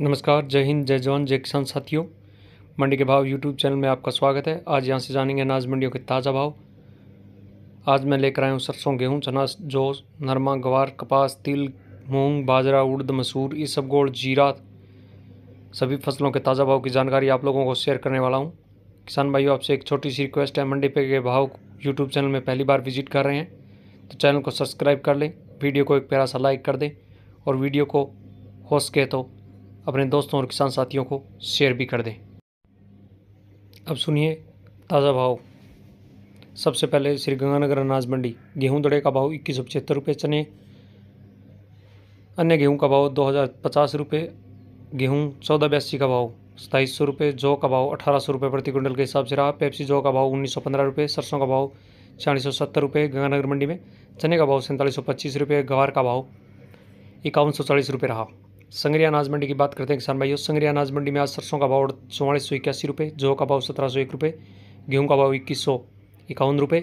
नमस्कार जय हिंद जय जवान जय किसान साथियों मंडी के भाव यूट्यूब चैनल में आपका स्वागत है आज यहाँ से जानेंगे अनाज मंडियों के ताज़ा भाव आज मैं लेकर आया हूँ सरसों गेहूँ चना जो नरमा गवार कपास तिल मूंग बाजरा उड़द मसूर सब गोड़ जीरा सभी फसलों के ताज़ा भाव की जानकारी आप लोगों को शेयर करने वाला हूँ किसान भाइयों आपसे एक छोटी सी रिक्वेस्ट है मंडी पे के भाव यूट्यूब चैनल में पहली बार विजिट कर रहे हैं तो चैनल को सब्सक्राइब कर लें वीडियो को एक प्यारा सा लाइक कर दें और वीडियो को हो सके तो अपने दोस्तों और किसान साथियों को शेयर भी कर दें अब सुनिए ताज़ा भाव सबसे पहले श्री गंगानगर अनाज मंडी गेहूं दड़े का भाव इक्कीस सौ पचहत्तर रुपये चने अन्य गेहूं का भाव दो हज़ार पचास रुपये गेहूँ चौदह बयासी का भाव सताईस सौ रुपये जौ का भाव अठारह सौ रुपये प्रति क्विंटल के हिसाब से रहा पेप्सी जौ का भाव उन्नीस सौ पंद्रह रुपये सरसों का भाव छियालीस सौ सत्तर रुपये गंगानगर मंडी में चने का भाव सैंतालीस सौ पच्चीस रुपये गवार का भाव इक्यावन सौ चालीस रुपये रहा संगरिया अनाज मंडी की बात करते हैं किसान भाइयों संगरिया अनाज मंडी में आज सरसों का भाव चौवालीस सौ इक्यासी रुपये जौ का भाव सत्रह सौ एक रुपये गेहूँ का भाव इक्कीस सौ इक्यावन रुपये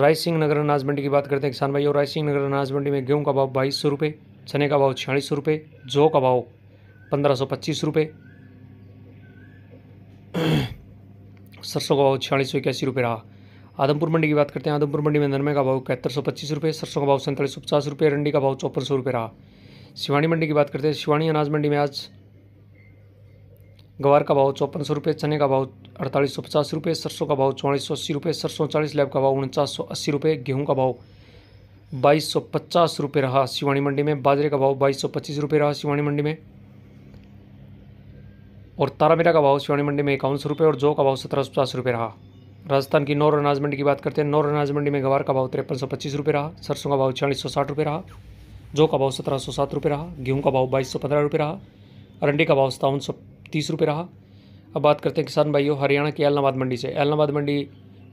रायसिंह नगर अनाज मंडी की बात करते हैं किसान भाइयों रायसिंह नगर अनाज मंडी में गेहूँ का भाव बाईस सौ रुपये चने का भाव छियालीस सौ रुपये जौ का भाव पंद्रह सौ पच्चीस रुपये सरसों का भाव छियालीस सौ इक्यासी रुपये रहा आदमपुर मंडी की बात करते हैं आदमपुर मंडी में नरमे का भाव इकहत्तर सौ पच्चीस रुपये सरसों का भाव सैंतालीस सौ पचास रुपये रंडी का भाव चौपन सौ रुपये रहा शिवानी मंडी की बात करते हैं शिवानी अनाज मंडी में आज गवार का भाव चौपन सौ रुपये चने का भाव अड़तालीस सौ पचास रुपये सरसों का भाव चौवालीस सौ अस्सी रुपये सरसों चालीस लैब का भाव उनचास सौ अस्सी रुपये गेहूँ का भाव बाईस सौ पचास रुपये रहा शिवानी मंडी में बाजरे का भाव बाईस सौ पच्चीस रुपये रहा शिवानी मंडी में और तारा मेरा का भाव शिवानी मंडी में इक्यावन सौ रुपये और जौ का भाव सत्रह सौ पचास रुपये रहा राजस्थान की नौर अनाज मंडी की बात करते हैं नौर अनाज मंडी में गवार का भाव तिरपन सौ पच्चीस रुपये रहा सरसों का भाव छियालीस सौ साठ रुपये रहा जौ का भाव सत्रह सौ सात रुपये रहा गेहूं का भाव बाईस सौ पंद्रह रुपये रहा अरंडी का भाव सतावन सौ तीस रुपये रहा अब बात करते हैं किसान भाइयों हरियाणा की एलनाबाद मंडी से एलनाबाद मंडी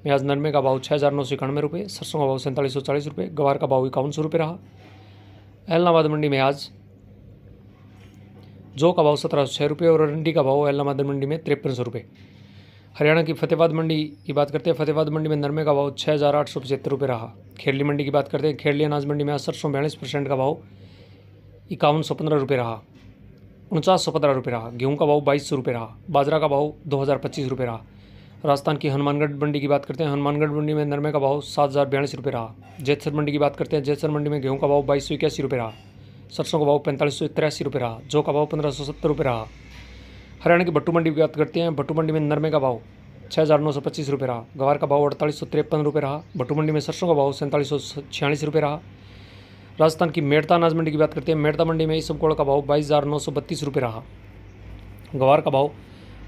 में आज नरमे का भाव छः हज़ार नौ सौ इक्यानवे रुपये सरसों का भाव सैंतालीस सौ चालीस रुपये गवार का भाव इक्यावन सौ रुपये रहा एलनाबाद मंडी में आज जौ का भाव सत्रह सौ छः रुपये और अरंडी का भाव एलनाबाद मंडी में तिरपन सौ रुपये हरियाणा की फतेहाबाद मंडी की बात करते हैं फतेहाबाद मंडी में नरमे का भाव छः हज़ार आठ सौ पचहत्तर रुपये रहा खेरली मंडी की बात करते हैं खेरली अनाज मंडी में आज सरसों बयालीस परसेंट का भाव इक्यावन सौ पंद्रह रुपये रहा उनचास सौ पंद्रह रुपये रहा गेहूँ का भाव बाईस सौ रुपये रहा बाजरा का भाव दो हज़ार पच्चीस रुपये रहा राजस्थान की हनुमानगढ़ मंडी की बात करते हैं हनुमानगढ़ मंडी में नरमे का भाव सात हज़ार बयालीस रुपये रहा जैतसर मंडी की बात करते हैं जैतसर मंडी में गेहूँ का भाव बाईस सौ इक्यासी रुपये रहा सरसों का भाव पैंतालीस सौ तिरासी रुपये रहा जौ का भाव पंद्रह सौ सत्तर रुपये रहा हरियाणा की भट्टू मंडी की बात करते हैं भट्टू मंडी में नरमे का भाव छः हज़ार नौ सौ पच्चीस रुपये रहा गवार का भाव अड़तालीस सौ तिरपन रुपये रहा भट्टू मंडी में सरसों का भाव सैंतालीस सौ छियालीस रुपये रहा राजस्थान की मेड़ता अनाज मंडी की बात करते हैं मेड़ता मंडी में इस समकोड़ का भाव बाईस हज़ार नौ सौ बत्तीस रुपये रहा गवार का भाव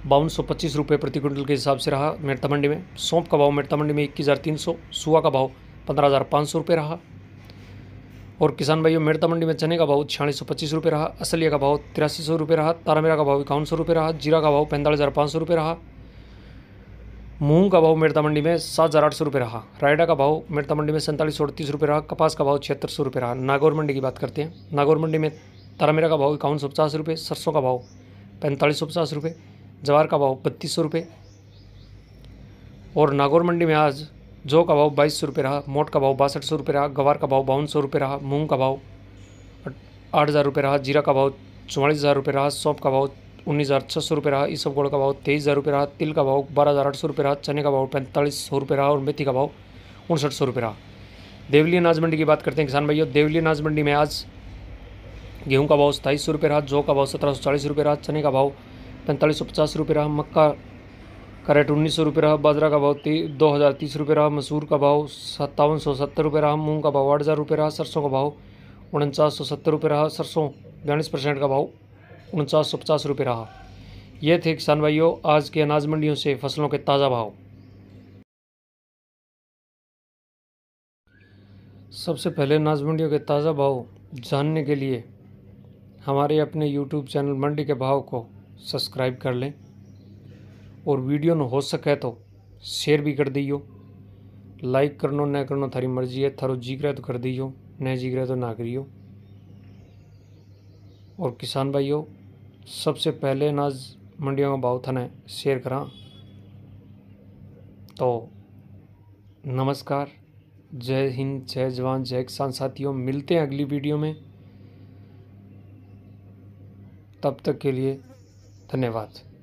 बावन सौ पच्चीस रुपये प्रति क्विंटल के हिसाब से रहा मेड़ता मंडी में सौंप का भाव मेड़ता मंडी में इक्कीस हज़ार तीन सौ का भाव पंद्रह हज़ार पाँच सौ रुपये रहा और किसान भाइयों मेड़ता मंडी में चने का भाव छियालीस सौ पच्चीस रुपये रहा असलिया का भाव तिरासी सौ रुपये रहा तारामेरा का भाव इक्यावन सौ रुपये रहा जीरा का भाव पैंतालीस हज़ार पाँच सौ रुपये रहा मूंग का भाव मेड़ता मंडी में सात हज़ार आठ सौ रुपये रहा रायडा का भाव मेड़ता मंडी में सैंतालीस सौ अड़तीस रुपये रहा कपास का भाव छिहत्तर सौ रुपये रहा नागौर मंडी की बात करते हैं नागौर मंडी में तारामेरा का भाव इक्यावन सौ पचास रुपये सरसों का भाव पैंतालीस सौ पचास रुपये जवार का भाव बत्तीस सौ रुपये और नागौर मंडी में आज जौ का भाव बाईस सौ रुपये रहा मोट का भाव बासठ सौ रुपये रहा गवार का भाव बावन सौ रुपये रहा मूँग का भाव आठ हज़ार रुपये रहा जीरा का भाव चौवालीस हज़ार रुपये रहा सौंप का भाव उन्नीस हज़ार छः सौ रुपये रहा इस सब गोड़ का भाव तेईस हज़ार रुपये रहा तिल का भाव बारह हज़ार आठ सौ रुपये रहा चने का भाव पैंतालीस सौ रुपये रहा और मेथी का भाव उनसठ सौ रुपये रहा देवली अनाज मंडी की बात करते हैं किसान भाइयों देवली अनाज मंडी में आज गेहूं का भाव सताईस सौ रुपये रहा जौ का भाव सत्रह सौ चालीस रुपये रहा चने का भाव पैंतालीस सौ पचास रुपये रहा मक्का का रेट उन्नीस सौ रुपये रहा बाजरा का भाव दो हज़ार तीस रुपये रहा मसूर का भाव सत्तावन सौ सत्तर रुपये रहा मूंग का भाव आठ हज़ार रुपये रहा सरसों का भाव उनचास सौ सत्तर रुपये रहा सरसों बयालीस परसेंट का भाव उनचास सौ पचास रुपये रहा ये थे किसान भाइयों आज के अनाज मंडियों से फसलों के ताज़ा भाव सबसे पहले अनाज मंडियों के ताज़ा भाव जानने के लिए हमारे अपने YouTube चैनल मंडी के भाव को सब्सक्राइब कर लें और वीडियो न हो सके तो शेयर भी कर दियो लाइक करनो न करनो थारी मर्जी है थारो जी करे तो कर दियो न जी करे तो ना करियो और किसान भाइयों सबसे पहले अनाज मंडियों का भाव थाने शेयर करा तो नमस्कार जय हिंद जय जवान जय किसान साथियों मिलते हैं अगली वीडियो में तब तक के लिए धन्यवाद